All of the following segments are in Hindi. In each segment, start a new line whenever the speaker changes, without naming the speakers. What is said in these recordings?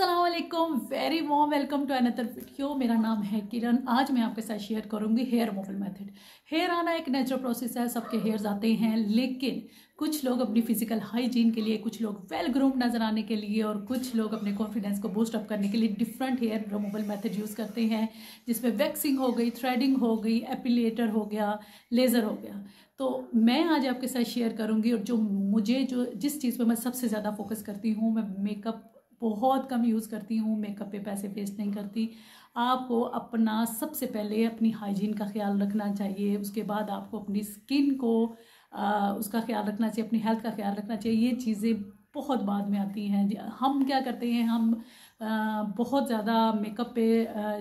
Aslam very warm welcome to another video मेरा नाम है किरण आज मैं आपके साथ शेयर करूंगी हेयर रिमूवल मेथड हेयर आना एक नेचुरल प्रोसेस है सबके हेयर्स आते हैं लेकिन कुछ लोग अपनी फिजिकल हाइजीन के लिए कुछ लोग वेल ग्रूम नज़र आने के लिए और कुछ लोग अपने कॉन्फिडेंस को बूस्ट अप करने के लिए different hair removal method use करते हैं जिसमें वैक्सिंग हो गई थ्रेडिंग हो गई एपिलेटर हो गया लेज़र हो गया तो मैं आज आपके साथ शेयर करूंगी और जो मुझे जो जिस चीज़ पर मैं सबसे ज़्यादा फोकस करती हूँ मैं मेकअप बहुत कम यूज़ करती हूँ मेकअप पे पैसे वेस्ट नहीं करती आपको अपना सबसे पहले अपनी हाइजीन का ख्याल रखना चाहिए उसके बाद आपको अपनी स्किन को आ, उसका ख्याल रखना चाहिए अपनी हेल्थ का ख्याल रखना चाहिए ये चीज़ें बहुत बाद में आती हैं हम क्या करते हैं हम बहुत ज़्यादा मेकअप पे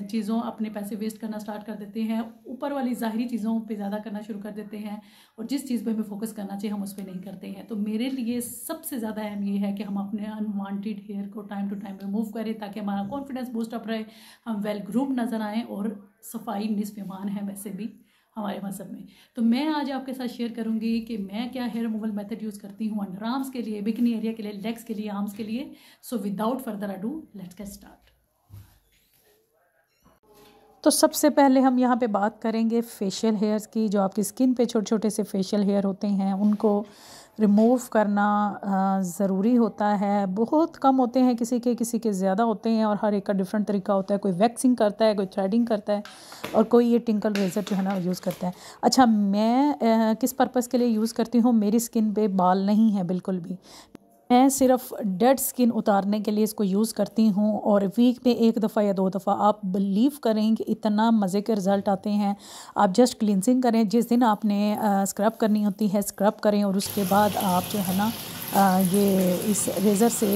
चीज़ों अपने पैसे वेस्ट करना स्टार्ट कर देते हैं ऊपर वाली ज़ाहरी चीज़ों पे ज़्यादा करना शुरू कर देते हैं और जिस चीज़ पे हमें फोकस करना चाहिए हम उस पर नहीं करते हैं तो मेरे लिए सबसे ज़्यादा अहम ये है कि हम अपने अनवांटेड हेयर को टाइम टू टाइम रिमूव करें ताकि हमारा कॉन्फिडेंस बूस्ट अप रहे हम वेल ग्रूप नज़र आएँ और सफाई निस्फेमान है वैसे भी हमारे मज़हब में तो मैं आज आपके साथ शेयर करूंगी कि मैं क्या हेयर रिमूवल मेथड यूज़ करती हूँ अंडर आर्म्स के लिए बिकनी एरिया के लिए लेग्स के लिए आर्म्स के लिए so without further ado let's get start तो सबसे पहले हम यहाँ पे बात करेंगे फेशियल हेयर्स की जो आपकी स्किन पे छोटे छोटे से फेशियल हेयर होते हैं उनको रिमूव करना ज़रूरी होता है बहुत कम होते हैं किसी के किसी के ज़्यादा होते हैं और हर एक का डिफरेंट तरीका होता है कोई वैक्सिंग करता है कोई थ्रेडिंग करता है और कोई ये टिंकल रेज़र जो है ना यूज़ करता है अच्छा मैं किस पर्पज़ के लिए यूज़ करती हूँ मेरी स्किन पे बाल नहीं है बिल्कुल भी मैं सिर्फ डेड स्किन उतारने के लिए इसको यूज़ करती हूँ और वीक में एक दफ़ा या दो दफ़ा आप बिलीव करें कि इतना मज़े के रिज़ल्ट आते हैं आप जस्ट क्लिनसिंग करें जिस दिन आपने स्क्रब करनी होती है स्क्रब करें और उसके बाद आप जो है ना ये इस रेज़र से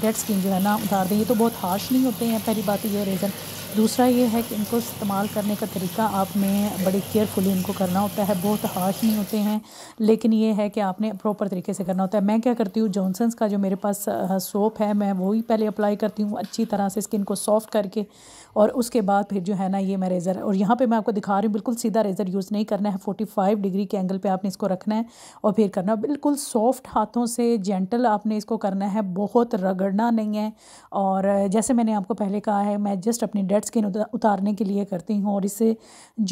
डेड स्किन जो है ना उतार दें ये तो बहुत हार्श नहीं होते हैं पहली बात तो ये रेज़र दूसरा ये है कि इनको इस्तेमाल करने का तरीका आप में बड़ी केयरफुली इनको करना होता है बहुत हार्श नहीं होते हैं लेकिन ये है कि आपने प्रॉपर तरीके से करना होता है मैं क्या करती हूँ जॉनसन्स का जो मेरे पास सोप है मैं वही पहले अप्लाई करती हूँ अच्छी तरह से स्किन को सॉफ्ट करके और उसके बाद फिर जो है ना ये मैं रेज़र और यहाँ पर मैं आपको दिखा रही हूँ बिल्कुल सीधा रेज़र यूज़ नहीं करना है फाइव डिग्री के एंगल पर आपने इसको रखना है और फिर करना बिल्कुल सॉफ्ट हाथों से जेंटल आपने इसको करना है बहुत रगड़ना नहीं है और जैसे मैंने आपको पहले कहा है मैं जस्ट अपनी डेड डेड स्किन उतारने के लिए करती हूँ और इससे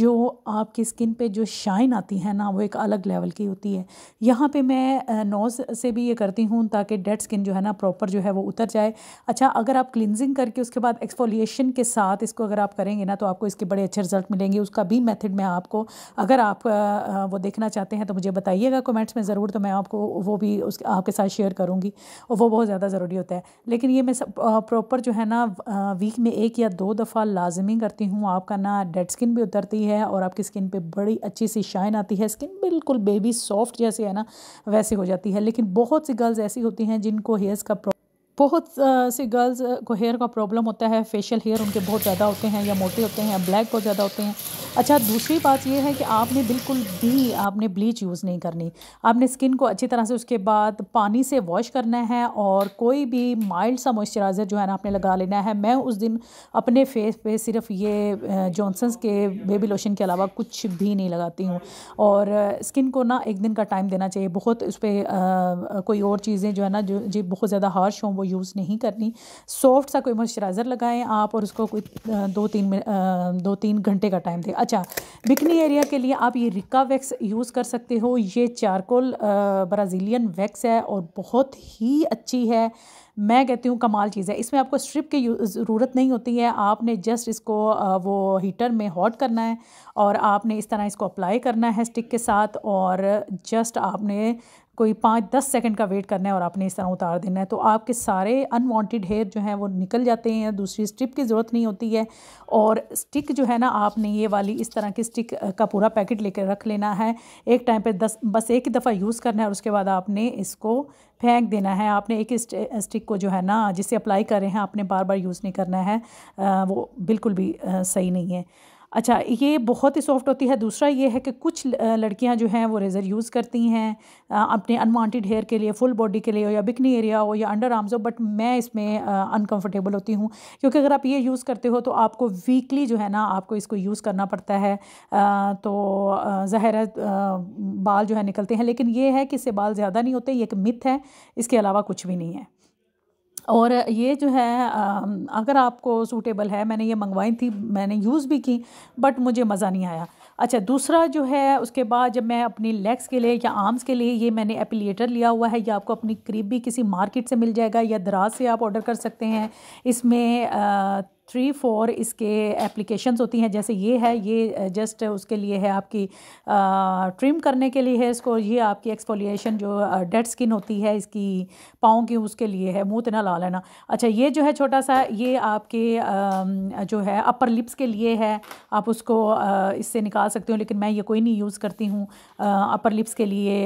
जो आपकी स्किन पे जो शाइन आती है ना वो एक अलग लेवल की होती है यहाँ पे मैं नोज़ से भी ये करती हूँ ताकि डेड स्किन जो है ना प्रॉपर जो है वो उतर जाए अच्छा अगर आप क्लिनजिंग करके उसके बाद एक्सफोलिएशन के साथ इसको अगर आप करेंगे ना तो आपको इसके बड़े अच्छे रिजल्ट मिलेंगे उसका भी मैथड मैं आपको अगर आप वो देखना चाहते हैं तो मुझे बताइएगा कमेंट्स में ज़रूर तो मैं आपको वो भी उस आपके साथ शेयर करूँगी और वो बहुत ज़्यादा ज़रूरी होता है लेकिन ये मैं प्रॉपर जो है ना वीक में एक या दो दफ़ा देखभाल लाजमी करती हूँ आपका ना डेड स्किन भी उतरती है और आपकी स्किन पे बड़ी अच्छी सी शाइन आती है स्किन बिल्कुल बेबी सॉफ्ट जैसी है ना वैसे हो जाती है लेकिन बहुत सी गर्ल्स ऐसी होती हैं जिनको हेयर्स का बहुत सी गर्ल्स को हेयर का प्रॉब्लम होता है फेशियल हेयर उनके बहुत ज़्यादा होते हैं या मोटे होते हैं या ब्लैक बहुत ज़्यादा होते हैं अच्छा दूसरी बात यह है कि आपने बिल्कुल भी आपने ब्लीच यूज़ नहीं करनी आपने स्किन को अच्छी तरह से उसके बाद पानी से वॉश करना है और कोई भी माइल्ड सा मॉइस्चराइज़र जो है ना आपने लगा लेना है मैं उस दिन अपने फेस पे सिर्फ ये जॉनसन्स के बेबी लोशन के अलावा कुछ भी नहीं लगाती हूँ और स्किन को ना एक दिन का टाइम देना चाहिए बहुत उस पर कोई और चीज़ें जो है ना जो जी बहुत ज़्यादा हार्श हों वो यूज़ नहीं करनी सॉफ्ट सा कोई मॉइस्चराइज़र लगाएं आप और उसको कोई दो तीन दो तीन घंटे का टाइम दें अच्छा बिकनी एरिया के लिए आप ये रिका वैक्स यूज़ कर सकते हो ये चारकोल ब्राज़ीलियन वैक्स है और बहुत ही अच्छी है मैं कहती हूँ कमाल चीज़ है इसमें आपको स्ट्रिप की ज़रूरत नहीं होती है आपने जस्ट इसको वो हीटर में हॉट करना है और आपने इस तरह इसको अप्लाई करना है स्टिक के साथ और जस्ट आपने कोई पाँच दस सेकंड का वेट करना है और आपने इस तरह उतार देना है तो आपके सारे अनवांटेड हेयर जो हैं वो निकल जाते हैं दूसरी स्ट्रिप की ज़रूरत नहीं होती है और स्टिक जो है ना आपने ये वाली इस तरह की स्टिक का पूरा पैकेट लेकर रख लेना है एक टाइम पर दस बस एक ही दफ़ा यूज़ करना है और उसके बाद आपने इसको फेंक देना है आपने एक स्टिक को जो है ना जिसे अप्लाई कर रहे हैं आपने बार बार यूज़ नहीं करना है वो बिल्कुल भी सही नहीं है अच्छा ये बहुत ही सॉफ्ट होती है दूसरा ये है कि कुछ लड़कियां जो हैं वो रेज़र यूज़ करती हैं अपने अनवांटेड हेयर के लिए फुल बॉडी के लिए हो या बिकनी एरिया हो या अंडर आर्म्स हो बट मैं इसमें अनकंफर्टेबल होती हूँ क्योंकि अगर आप ये यूज़ करते हो तो आपको वीकली जो है ना आपको इसको यूज़ करना पड़ता है आ, तो ज़ाहिर बाल जो है निकलते हैं लेकिन ये है कि इससे बाल ज़्यादा नहीं होते ये एक मिथ है इसके अलावा कुछ भी नहीं है और ये जो है अगर आपको सूटेबल है मैंने ये मंगवाई थी मैंने यूज़ भी की बट मुझे मज़ा नहीं आया अच्छा दूसरा जो है उसके बाद जब मैं अपनी लेग्स के लिए या आर्म्स के लिए ये मैंने एपिलेटर लिया हुआ है ये आपको अपनी करीब भी किसी मार्केट से मिल जाएगा या दराज से आप ऑर्डर कर सकते हैं इसमें थ्री फोर इसके एप्लीकेशन होती हैं जैसे ये है ये जस्ट उसके लिए है आपकी ट्रिम करने के लिए है इसको ये आपकी एक्सफोलिएशन जो डेड स्किन होती है इसकी पाँव की उसके लिए है मुँह तना ला लेना अच्छा ये जो है छोटा सा ये आपके जो है अपर लिप्स के लिए है आप उसको इससे निकाल सकते हो लेकिन मैं ये कोई नहीं यूज़ करती हूँ अपर लिप्स के लिए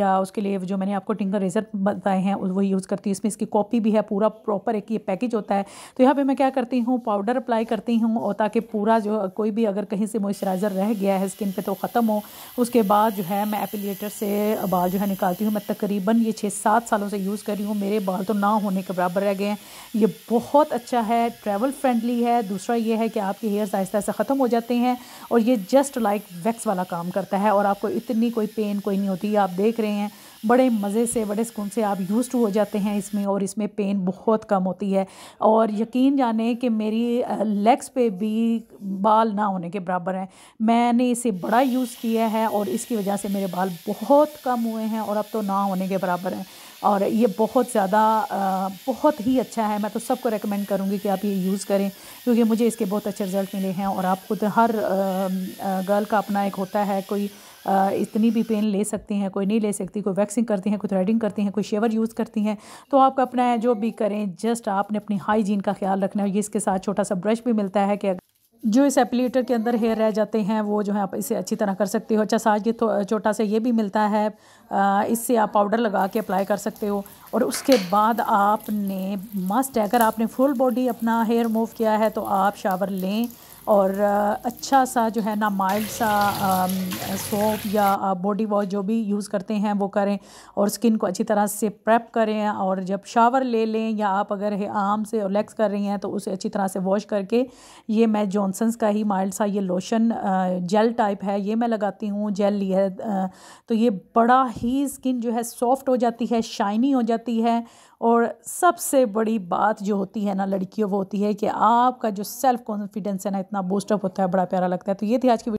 या उसके लिए जो मैंने आपको टिंगर रेजर बताए हैं वो यूज़ करती हूँ इसमें इसकी कॉपी भी है पूरा प्रॉपर एक ये पैकेज होता है तो यहाँ पर मैं क्या करती करती हूँ पाउडर अप्लाई करती हूँ और ताकि पूरा जो कोई भी अगर कहीं से मॉइस्चराइज़र रह गया है स्किन पे तो ख़त्म हो उसके बाद जो है मैं एपिलेटर से बाल जो है निकालती हूँ मैं तकरीबन ये छः सात सालों से यूज़ कर रही हूँ मेरे बाल तो ना होने के बराबर रह गए हैं ये बहुत अच्छा है ट्रैवल फ्रेंडली है दूसरा ये है कि आपके हेयर्स आहिस्ता आहिस्ता ख़त्म हो जाते हैं और ये जस्ट लाइक वैक्स वाला काम करता है और आपको इतनी कोई पेन कोई नहीं होती आप देख रहे हैं बड़े मज़े से बड़े सुकून से आप यूज़ टू हो जाते हैं इसमें और इसमें पेन बहुत कम होती है और यकीन जाने कि मेरी लेग्स पे भी बाल ना होने के बराबर हैं मैंने इसे बड़ा यूज़ किया है और इसकी वजह से मेरे बाल बहुत कम हुए हैं और अब तो ना होने के बराबर हैं और ये बहुत ज़्यादा बहुत ही अच्छा है मैं तो सबको रेकमेंड करूँगी कि आप ये यूज़ करें क्योंकि मुझे इसके बहुत अच्छे रिज़ल्ट मिले हैं और आप खुद हर गर्ल का अपना एक होता है कोई इतनी भी पेन ले सकती हैं कोई नहीं ले सकती कोई वैक्सिंग करती हैं कोई थ्रेडिंग करती हैं कोई शेवर यूज़ करती हैं तो आप अपना जो भी करें जस्ट आपने अपनी हाइजीन का ख्याल रखना है ये इसके साथ छोटा सा ब्रश भी मिलता है कि जो इस एप्लीटर के अंदर हेयर रह जाते हैं वो जो है आप इसे अच्छी तरह कर सकते हो अच्छा साज ये छोटा सा ये भी मिलता है इससे आप पाउडर लगा के अप्लाई कर सकते हो और उसके बाद आपने मस्ट है अगर आपने फुल बॉडी अपना हेयर मूव किया है तो आप शावर लें और अच्छा सा जो है ना माइल्ड सा सोप या बॉडी वॉश जो भी यूज़ करते हैं वो करें और स्किन को अच्छी तरह से प्रेप करें और जब शावर ले लें या आप अगर आम से रिलैक्स कर रही हैं तो उसे अच्छी तरह से वॉश करके ये मैं जॉनसन्स का ही माइल्ड सा ये लोशन जेल टाइप है ये मैं लगाती हूँ जेल ली है तो ये बड़ा ही स्किन जो है सॉफ्ट हो जाती है शाइनी हो जाती है और सबसे बड़ी बात जो होती है ना लड़कियों वो होती है कि आपका जो सेल्फ कॉन्फिडेंस है ना इतना बूस्टअप होता है बड़ा प्यारा लगता है तो ये थी आज की